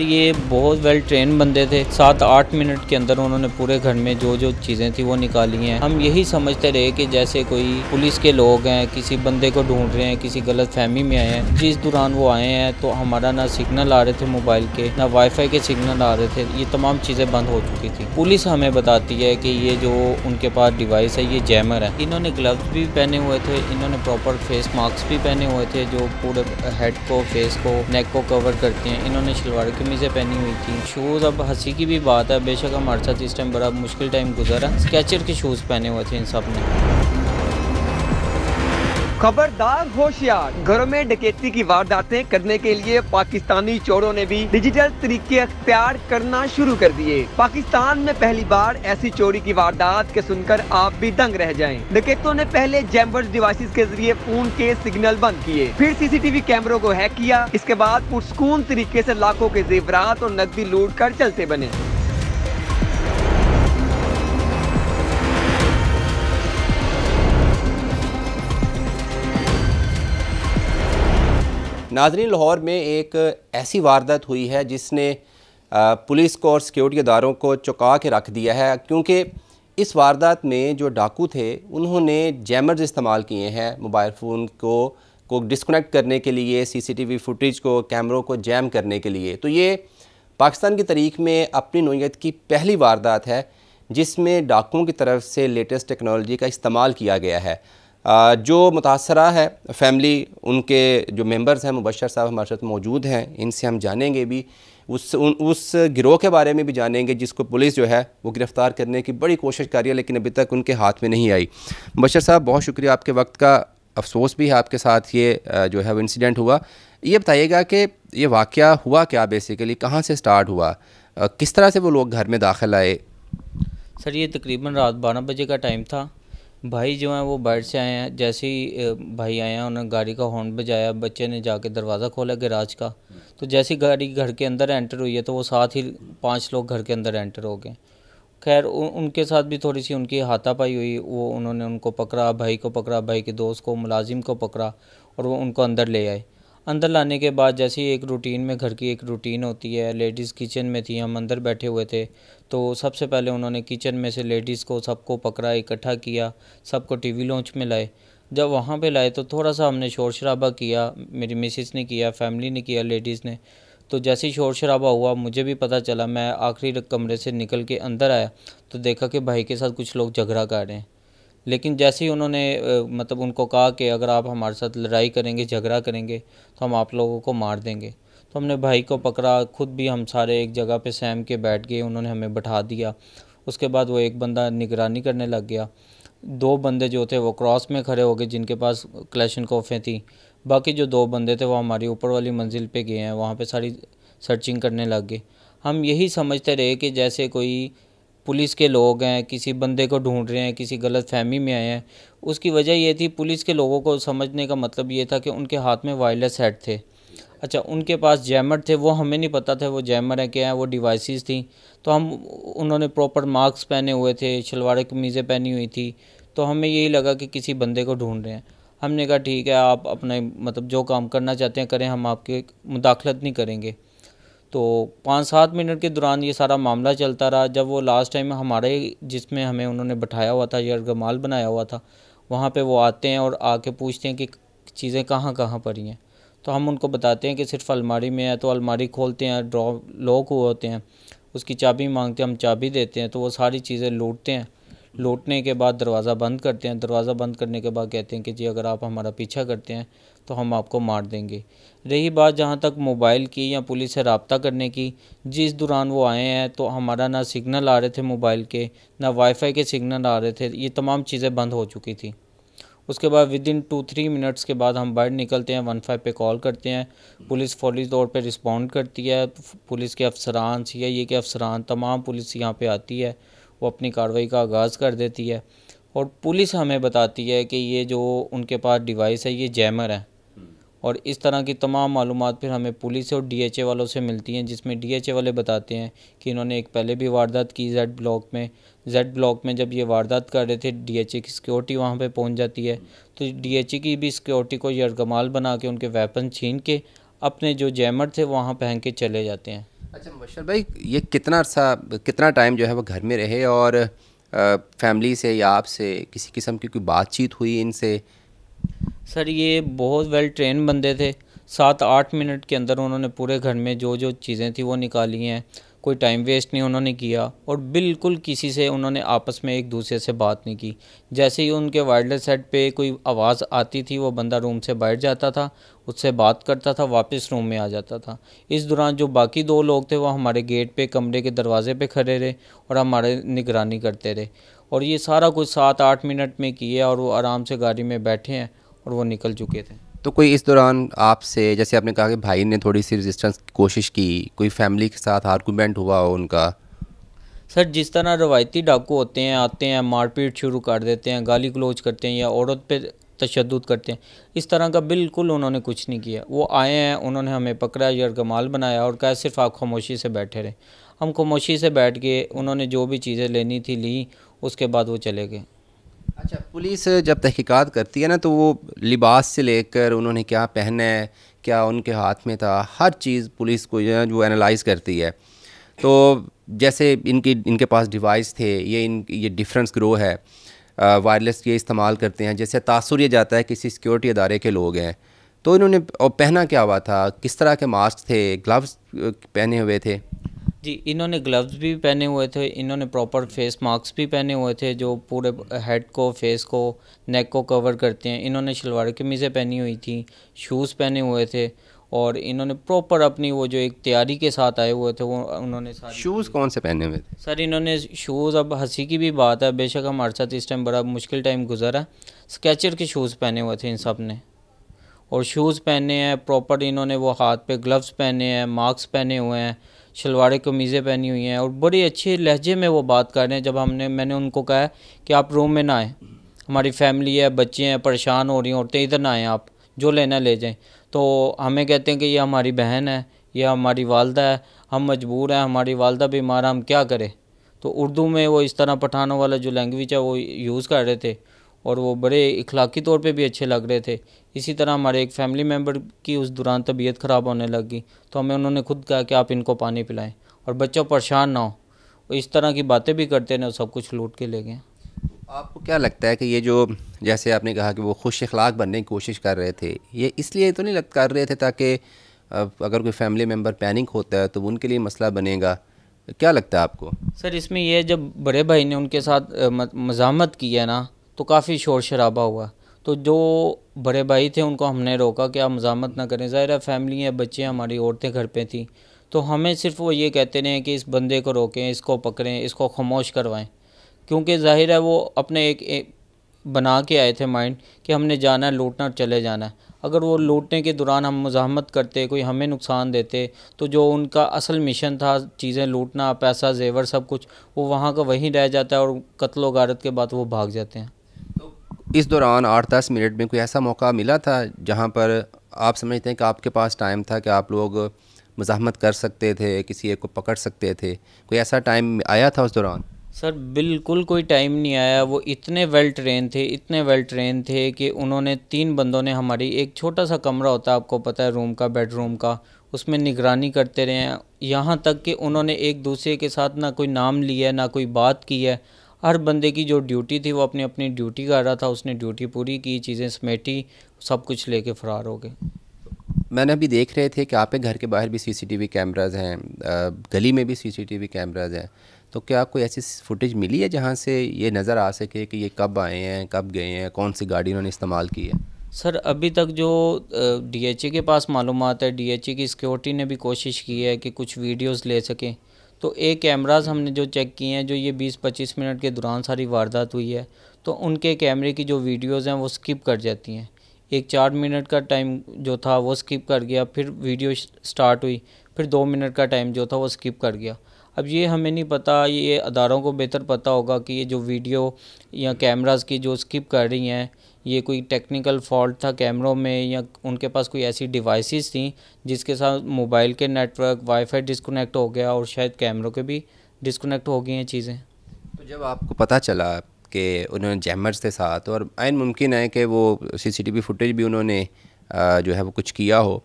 ये बहुत well train बंदे थे सात आठ मिनट के अंदर उन्होंने पूरे घर में जो जो चीज़ें थी वो निकाली हैं हम यही समझते रहे कि जैसे कोई पुलिस के लोग हैं किसी बंदे को ढूंढ रहे हैं किसी गलत फहमी में आए हैं जिस दौरान वो आए हैं तो हमारा ना सिग्नल आ रहे थे मोबाइल के ना वाईफाई के सिग्नल आ रहे थे ये तमाम चीज़ें बंद हो चुकी थी पुलिस हमें बताती है कि ये जो उनके पास डिवाइस है ये जैमर है इन्होंने ग्लव्स भी पहने हुए थे इन्होंने प्रॉपर फेस मास्क भी पहने हुए थे जो पूरे हेड को फेस को नेक को कवर करते हैं इन्होंने शलवार कमीज़ें पहनी हुई थी शूज़ अब हंसी की भी बात है बेशक हमारे साथ इस टाइम बड़ा मुश्किल टाइम गुजरा स्केचर के शूज़ पहने हुए थे इन सब ने खबरदार होशियार घरों में डकैती की वारदातें करने के लिए पाकिस्तानी चोरों ने भी डिजिटल तरीके अख्तियार करना शुरू कर दिए पाकिस्तान में पहली बार ऐसी चोरी की वारदात के सुनकर आप भी दंग रह जाएं। डकैतों ने पहले जैम्बर्स डिवाइसेस के जरिए फोन के सिग्नल बंद किए फिर सीसीटीवी कैमरों को हैक किया इसके बाद पुरस्कून तरीके ऐसी लाखों के जेवरात और नकदी लूट कर चलते बने नाजरीन लाहौर में एक ऐसी वारदात हुई है जिसने पुलिस को और सिक्योरिटी इदारों को चौंका के रख दिया है क्योंकि इस वारदात में जो डाकू थे उन्होंने जैमर्स इस्तेमाल किए हैं मोबाइल फ़ोन को को डिसकनेक्ट करने के लिए सीसीटीवी फुटेज को कैमरों को जैम करने के लिए तो ये पाकिस्तान की तारीख में अपनी नोयत की पहली वारदात है जिसमें डाकुओं की तरफ से लेटेस्ट टेक्नोलॉजी का इस्तेमाल किया गया है जो मुतासरा है फैमिली उनके जो मेंबर्स हैं मुबशर साहब हमारे साथ मौजूद हैं इनसे हम जानेंगे भी उस उन उस गिरोह के बारे में भी जानेंगे जिसको पुलिस जो है वो गिरफ़्तार करने की बड़ी कोशिश कर रही है लेकिन अभी तक उनके हाथ में नहीं आई मुबशर साहब बहुत शुक्रिया आपके वक्त का अफसोस भी है आपके साथ ये जो है वो इंसिडेंट हुआ ये बताइएगा कि ये वाक़ हुआ क्या बेसिकली कहाँ से स्टार्ट हुआ किस तरह से वो लोग घर में दाखिल आए सर ये तकरीबन रात बारह बजे का टाइम था भाई जो हैं वो बाहर से आए हैं जैसे ही भाई आए हैं उन्होंने गाड़ी का हॉर्न बजाया बच्चे ने जाके दरवाज़ा खोला गैराज का तो जैसी गाड़ी घर के अंदर एंटर हुई है तो वो साथ ही पांच लोग घर के अंदर एंटर हो गए खैर उनके साथ भी थोड़ी सी उनकी हाथापाई हुई वो उन्होंने उनको पकड़ा भाई को पकड़ा भाई के दोस्त को मुलाजिम को पकड़ा और वो उनको अंदर ले आए अंदर लाने के बाद जैसे ही एक रूटीन में घर की एक रूटीन होती है लेडीज़ किचन में थी हम अंदर बैठे हुए थे तो सबसे पहले उन्होंने किचन में से लेडीज़ को सबको पकड़ा इकट्ठा किया सबको टीवी लॉन्च में लाए जब वहाँ पे लाए तो थोड़ा सा हमने शोर शराबा किया मेरी मिसिस ने किया फैमिली ने किया लेडीज़ ने तो जैसे ही शोर शराबा हुआ मुझे भी पता चला मैं आखिरी कमरे से निकल के अंदर आया तो देखा कि भाई के साथ कुछ लोग झगड़ा कर रहे हैं लेकिन जैसे ही उन्होंने मतलब उनको कहा कि अगर आप हमारे साथ लड़ाई करेंगे झगड़ा करेंगे तो हम आप लोगों को मार देंगे तो हमने भाई को पकड़ा खुद भी हम सारे एक जगह पे सहम के बैठ गए उन्होंने हमें बैठा दिया उसके बाद वो एक बंदा निगरानी करने लग गया दो बंदे जो थे वो क्रॉस में खड़े हो गए जिनके पास क्लेशन कोफें थी बाकी जो दो बंदे थे वो हमारी ऊपर वाली मंजिल पे गए हैं वहाँ पे सारी सर्चिंग करने लग गए हम यही समझते रहे कि जैसे कोई पुलिस के लोग हैं किसी बंदे को ढूंढ रहे हैं किसी गलत फहमी में आए हैं उसकी वजह ये थी पुलिस के लोगों को समझने का मतलब ये था कि उनके हाथ में वायरलेस हेड थे अच्छा उनके पास जैमर थे वो हमें नहीं पता था वो जैमर हैं क्या हैं वो डिवाइसेस थी तो हम उन्होंने प्रॉपर मास्क पहने हुए थे शलवार कमीज़ें पहनी हुई थी तो हमें यही लगा कि किसी बंदे को ढूंढ रहे हैं हमने कहा ठीक है आप अपने मतलब जो काम करना चाहते हैं करें हम आपके मुदाखलत नहीं करेंगे तो पाँच सात मिनट के दौरान ये सारा मामला चलता रहा जब वो लास्ट टाइम हमारे जिसमें हमें उन्होंने बैठाया हुआ था यरगमाल बनाया हुआ था वहाँ पे वो आते हैं और आके पूछते हैं कि चीज़ें कहाँ कहाँ पर हैं तो हम उनको बताते हैं कि सिर्फ अलमारी में है तो अलमारी खोलते हैं ड्रॉ लॉक हुए होते हैं उसकी चाबी मांगते हैं हम चाबी देते हैं तो वो सारी चीज़ें लूटते हैं लौटने के बाद दरवाज़ा बंद करते हैं दरवाज़ा बंद करने के बाद कहते हैं कि जी अगर आप हमारा पीछा करते हैं तो हम आपको मार देंगे रही बात जहाँ तक मोबाइल की या पुलिस से रबता करने की जिस दौरान वो आए हैं तो हमारा ना सिग्नल आ रहे थे मोबाइल के ना वाईफाई के सिग्नल आ रहे थे ये तमाम चीज़ें बंद हो चुकी थी उसके बाद within two three minutes के बाद हम बाहर निकलते हैं वन फाइव पर कॉल करते हैं पुलिस फौरी तौर पर रिस्पॉन्ड करती है पुलिस के अफसरान सी आई ए के अफसरान तमाम पुलिस यहाँ पर आती है वो अपनी कार्रवाई का आगाज़ कर देती है और पुलिस हमें बताती है कि ये जो उनके पास डिवाइस है ये जैमर है और इस तरह की तमाम मालूम फिर हमें पुलिस और डीएचए वालों से मिलती हैं जिसमें डीएचए वाले बताते हैं कि इन्होंने एक पहले भी वारदात की जेड ब्लॉक में जेड ब्लॉक में जब ये वारदात कर रहे थे डीएचए की सिक्योरिटी वहाँ पे पहुँच जाती है तो डीएचए की भी सिक्योरिटी को यरगमाल बना के उनके वेपन छीन के अपने जो जैमर थे वहाँ पहन के चले जाते हैं अच्छा मुबशर भाई ये कितना सा कितना टाइम जो है वो घर में रहे और फैमिली से या आपसे किसी किस्म की कोई बातचीत हुई इनसे सर ये बहुत वेल ट्रेन बंदे थे सात आठ मिनट के अंदर उन्होंने पूरे घर में जो जो चीज़ें थी वो निकाली हैं कोई टाइम वेस्ट नहीं उन्होंने किया और बिल्कुल किसी से उन्होंने आपस में एक दूसरे से बात नहीं की जैसे ही उनके वायरलेस सेट पे कोई आवाज़ आती थी वो बंदा रूम से बैठ जाता था उससे बात करता था वापस रूम में आ जाता था इस दौरान जो बाकी दो लोग थे वो हमारे गेट पे कमरे के दरवाजे पे खड़े रहे और हमारे निगरानी करते रहे और ये सारा कुछ सात आठ मिनट में किए और वो आराम से गाड़ी में बैठे हैं और वो निकल चुके थे तो कोई इस दौरान आपसे जैसे आपने कहा कि भाई ने थोड़ी सी रेजिस्टेंस की कोशिश की कोई फैमिली के साथ आर्गूमेंट हुआ हो उनका सर जिस तरह रवायती डाकू होते हैं आते हैं मारपीट शुरू कर देते हैं गाली क्लोज करते हैं या औरत पे तशद करते हैं इस तरह का बिल्कुल उन्होंने कुछ नहीं किया वो आए हैं उन्होंने हमें पकड़ा यरगमाल बनाया और कहा सिर्फ आप खामोशी से बैठे रहे हम खामोशी से बैठ के उन्होंने जो भी चीज़ें लेनी थी ली उसके बाद वो चले गए अच्छा पुलिस जब तहकीकात करती है ना तो वो लिबास से लेकर उन्होंने क्या पहना है क्या उनके हाथ में था हर चीज़ पुलिस को जो है वो एनालाइज करती है तो जैसे इनकी इनके पास डिवाइस थे ये इन ये डिफरेंस ग्रो है वायरलेस ये इस्तेमाल करते हैं जैसे तासर ये जाता है किसी सिक्योरिटी अदारे के लोग हैं तो इन्होंने और पहना क्या हुआ था किस तरह के मास्क थे ग्लव्स पहने हुए थे जी इन्होंने ग्लव्स भी पहने हुए थे इन्होंने प्रॉपर फेस मास्क भी पहने हुए थे जो पूरे हेड को फेस को नेक को कवर करते हैं इन्होंने शलवार कमीज़ें पहनी हुई थी शूज़ पहने हुए थे और इन्होंने प्रॉपर अपनी वो जो एक तैयारी के साथ आए हुए थे वो उन्होंने शूज़ कौन से पहने हुए थे सर इन्होंने शूज़ अब हंसी की भी बात है बेशक हमारे साथ इस टाइम बड़ा मुश्किल टाइम गुजरा स्केचर के शूज़ पहने हुए थे इन सब ने और शूज़ पहने हैं प्रॉपर इन्होंने वो हाथ पे ग्लव्स पहने हैं मास्क पहने हुए हैं शलवारें कमीज़ें पहनी हुई हैं और बड़े अच्छे लहजे में वो बात कर रहे हैं जब हमने मैंने उनको कहा है कि आप रूम में ना आएँ हमारी फैमिली है बच्चे हैं परेशान हो रही हैं औरतें इधर ना आएँ आप जो लेना ले जाएँ तो हमें कहते हैं कि ये हमारी बहन है यह हमारी वालदा है हम मजबूर हैं हमारी वालदा बीमार हम क्या करें तो उर्दू में वो इस तरह पठानों वाला जो लैंग्वेज है वो यूज़ कर रहे थे और वो बड़े इखलाकी तौर पे भी अच्छे लग रहे थे इसी तरह हमारे एक फैमिली मेम्बर की उस दौरान तबीयत ख़राब होने लगी तो हमें उन्होंने खुद कहा कि आप इनको पानी पिलाएं और बच्चों परेशान ना हो और तो इस तरह की बातें भी करते ना सब कुछ लूट के ले गए आपको क्या लगता है कि ये जो जैसे आपने कहा कि वो खुश अखलाक बनने की कोशिश कर रहे थे ये इसलिए तो नहीं लग कर रहे थे ताकि अगर कोई फैमिली मेम्बर पैनिक होता है तो उनके लिए मसला बनेगा क्या लगता है आपको सर इसमें यह जब बड़े भाई ने उनके साथ मजामत की है ना तो काफ़ी शोर शराबा हुआ तो जो बड़े भाई थे उनको हमने रोका कि आप मजामत ना करें ज़ाहिर है फैमिली है बच्चे हैं हमारी औरतें घर पे थीं तो हमें सिर्फ वो ये कहते रहे कि इस बंदे को रोकें इसको पकड़ें इसको खामोश करवाएं क्योंकि ज़ाहिर है वो अपने एक, एक बना के आए थे माइंड कि हमने जाना है लूटना और चले जाना है अगर वो लूटने के दौरान हम मजामत करते कोई हमें नुकसान देते तो जो उनका असल मिशन था चीज़ें लूटना पैसा जेवर सब कुछ वो वहाँ का वहीं रह जाता है और कत्लो गारत के बाद वो भाग जाते हैं इस दौरान आठ दस मिनट में कोई ऐसा मौका मिला था जहाँ पर आप समझते हैं कि आपके पास टाइम था कि आप लोग मज़ामत कर सकते थे किसी एक को पकड़ सकते थे कोई ऐसा टाइम आया था उस दौरान सर बिल्कुल कोई टाइम नहीं आया वो इतने वेल ट्रेन थे इतने वेल ट्रेन थे कि उन्होंने तीन बंदों ने हमारी एक छोटा सा कमरा होता है आपको पता है रूम का बेडरूम का उसमें निगरानी करते रहे हैं यहाँ तक कि उन्होंने एक दूसरे के साथ ना कोई नाम लिया ना कोई बात की है हर बंदे की जो ड्यूटी थी वो अपनी अपनी ड्यूटी कर रहा था उसने ड्यूटी पूरी की चीज़ें समेटी सब कुछ लेके फ़रार हो गए मैंने अभी देख रहे थे कि आपके घर के बाहर भी सीसीटीवी कैमराज हैं गली में भी सीसीटीवी कैमराज हैं तो क्या कोई ऐसी फुटेज मिली है जहाँ से ये नज़र आ सके कि ये कब आए हैं कब गए हैं कौन सी गाड़ी उन्होंने इस्तेमाल की है सर अभी तक जो डीएचए के पास मालूम है डीएचए की सिक्योरिटी ने भी कोशिश की है कि कुछ वीडियोज़ ले सकें तो ए कैमराज हमने जो चेक किए हैं जो ये 20-25 मिनट के दौरान सारी वारदात हुई है तो उनके कैमरे की जो वीडियोज़ हैं वो स्किप कर जाती हैं एक चार मिनट का टाइम जो था वो स्किप कर गया फिर वीडियो स्टार्ट हुई फिर दो मिनट का टाइम जो था वो स्किप कर गया अब ये हमें नहीं पता ये अदारों को बेहतर पता होगा कि ये जो वीडियो या कैमराज की जो स्किप कर रही हैं ये कोई टेक्निकल फॉल्ट था कैमरों में या उनके पास कोई ऐसी डिवाइसेस थी जिसके साथ मोबाइल के नेटवर्क वाईफाई डिस्कनेक्ट हो गया और शायद कैमरों के भी डिस्कनेक्ट हो गई हैं चीज़ें तो जब आपको पता चला कि उन्होंने जैमर्स थे साथ और मुमकिन है कि वो सीसीटीवी फुटेज भी उन्होंने जो है वो कुछ किया हो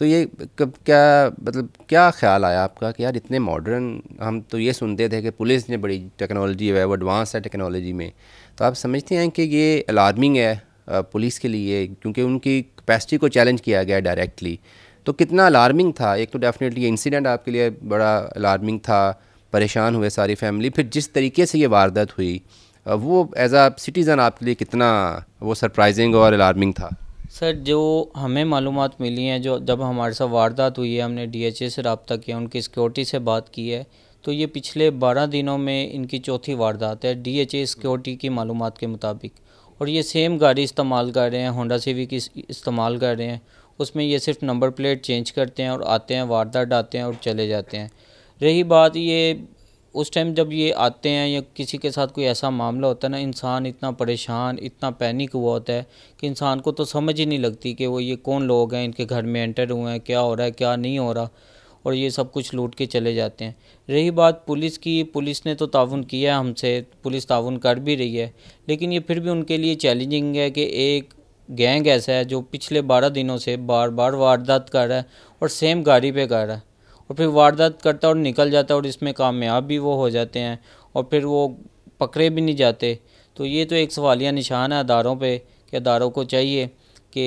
तो ये कब क्या मतलब क्या ख्याल आया आपका कि यार इतने मॉडर्न हम तो ये सुनते थे कि पुलिस ने बड़ी टेक्नोलॉजी है वो एडवांस है टेक्नोलॉजी में तो आप समझते हैं कि ये अलार्मिंग है पुलिस के लिए क्योंकि उनकी कैपेसिटी को चैलेंज किया गया डायरेक्टली तो कितना अलार्मिंग था एक तो डेफिनेटली इंसिडेंट आपके लिए बड़ा अलार्मिंग था परेशान हुए सारी फैमिली फिर जिस तरीके से ये वारदात हुई वो एज आ सिटीज़न आपके लिए कितना वो सरप्राइजिंग और अलार्मिंग था सर जो हमें मालूम मिली हैं जो जब हमारे साथ वारदात हुई है हमने डी एच ए से रबता किया उनकी सिक्योरिटी से बात की है तो ये पिछले बारह दिनों में इनकी चौथी वारदात है डी एच ए सिक्योरिटी की मालूम के मुताबिक और ये सेम गाड़ी इस्तेमाल कर रहे हैं होंडा सिविक इस्तेमाल कर रहे हैं उसमें ये सिर्फ नंबर प्लेट चेंज करते हैं और आते हैं वारदात डालते हैं और चले जाते हैं रही बात ये उस टाइम जब ये आते हैं या किसी के साथ कोई ऐसा मामला होता है ना इंसान इतना परेशान इतना पैनिक हुआ होता है कि इंसान को तो समझ ही नहीं लगती कि वो ये कौन लोग हैं इनके घर में एंटर हुए हैं क्या हो रहा है क्या नहीं हो रहा और ये सब कुछ लूट के चले जाते हैं रही बात पुलिस की पुलिस ने तो ताउन किया है हमसे पुलिस ताउन कर भी रही है लेकिन ये फिर भी उनके लिए चैलेंजिंग है कि एक गैंग ऐसा है जो पिछले बारह दिनों से बार बार वारदात कर रहा है और सेम गाड़ी पर कर रहा है और फिर वारदात करता और निकल जाता और इसमें कामयाब भी वो हो जाते हैं और फिर वो पकड़े भी नहीं जाते तो ये तो एक सवालिया निशान है अदारों पे कि अदारों को चाहिए कि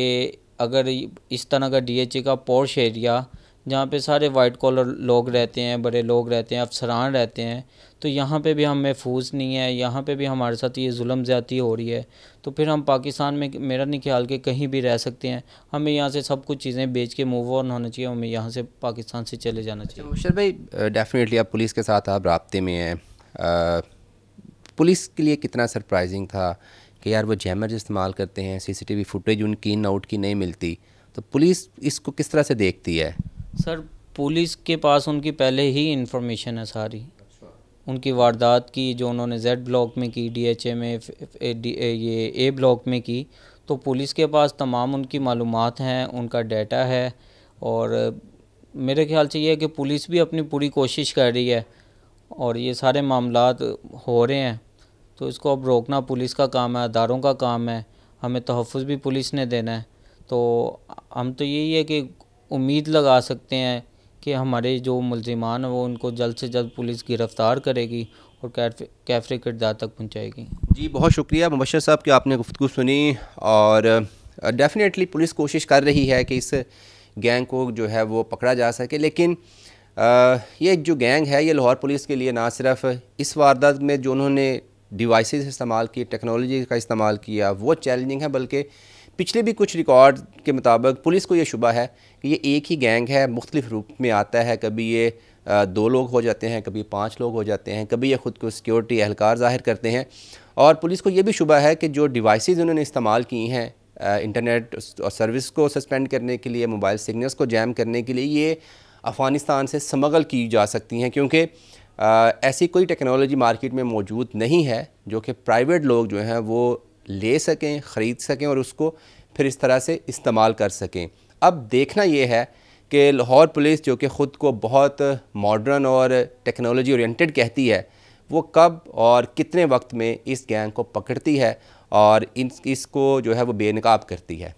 अगर इस तरह का डीएचए का पोर्श एरिया जहाँ पे सारे वाइट कॉलर लोग रहते हैं बड़े लोग रहते हैं अफसरान रहते हैं तो यहाँ पे भी हम महफूज नहीं है यहाँ पे भी हमारे साथ ये जुल्म ज़्यादी हो रही है तो फिर हम पाकिस्तान में मेरा नहीं ख्याल कि कहीं भी रह सकते हैं हमें यहाँ से सब कुछ चीज़ें बेच के मूव ऑन होना चाहिए हमें यहाँ से पाकिस्तान से चले जाना चाहिए मुशर भाई डेफिनेटली आप पुलिस के साथ आप रबते में हैं पुलिस के लिए कितना सरप्राइजिंग था कि यार वो जैमर इस्तेमाल करते हैं सीसीटीवी फुटेज उनकी इन आउट की नहीं मिलती तो पुलिस इसको किस तरह से देखती है सर पुलिस के पास उनकी पहले ही इन्फॉर्मेशन है सारी अच्छा। उनकी वारदात की जो उन्होंने जेड ब्लॉक में की डीएचए में ये ए ब्लॉक में की तो पुलिस के पास तमाम उनकी मालूम हैं उनका डाटा है और मेरे ख्याल से ये है कि पुलिस भी अपनी पूरी कोशिश कर रही है और ये सारे मामला हो रहे हैं तो इसको अब रोकना पुलिस का काम है अदारों का काम है हमें तहफ़ भी पुलिस ने देना है तो हम तो यही है कि उम्मीद लगा सकते हैं कि हमारे जो मुलजिमान हैं वो उनको जल्द से जल्द पुलिस गिरफ़्तार करेगी और कैफे कैफरे किरदार तक पहुँचाएगी जी बहुत शुक्रिया मुबशर साहब की आपने गुफ्तु सुनी और डेफ़िनेटली पुलिस कोशिश कर रही है कि इस गैंग को जो है वो पकड़ा जा सके लेकिन आ, ये जो गैंग है ये लाहौर पुलिस के लिए ना सिर्फ इस वारदात में जो उन्होंने डिवाइसेस इस्तेमाल की टेक्नोलॉजी का इस्तेमाल किया वो चैलेंजिंग है बल्कि पिछले भी कुछ रिकॉर्ड के मुताबिक पुलिस को ये शुबा है कि ये एक ही गैंग है मुख्तलिफ रूप में आता है कभी ये दो लोग हो जाते हैं कभी पाँच लोग हो जाते हैं कभी ये ख़ुद को सिक्योरिटी एहलकार जाहिर करते हैं और पुलिस को ये भी शुबा है कि जो डिवाइस उन्होंने इस्तेमाल की हैं इंटरनेट और सर्विस को सस्पेंड करने के लिए मोबाइल सिग्नल्स को जैम करने के लिए ये अफ़गानिस्तान से स्मगल की जा सकती हैं क्योंकि ऐसी कोई टेक्नोलॉजी मार्केट में मौजूद नहीं है जो कि प्राइवेट लोग जो हैं वो ले सकें ख़रीद सकें और उसको फिर इस तरह से इस्तेमाल कर सकें अब देखना ये है कि लाहौर पुलिस जो कि ख़ुद को बहुत मॉडर्न और टेक्नोलॉजी ओरिएंटेड कहती है वो कब और कितने वक्त में इस गैंग को पकड़ती है और इन इसको जो है वो बेनकाब करती है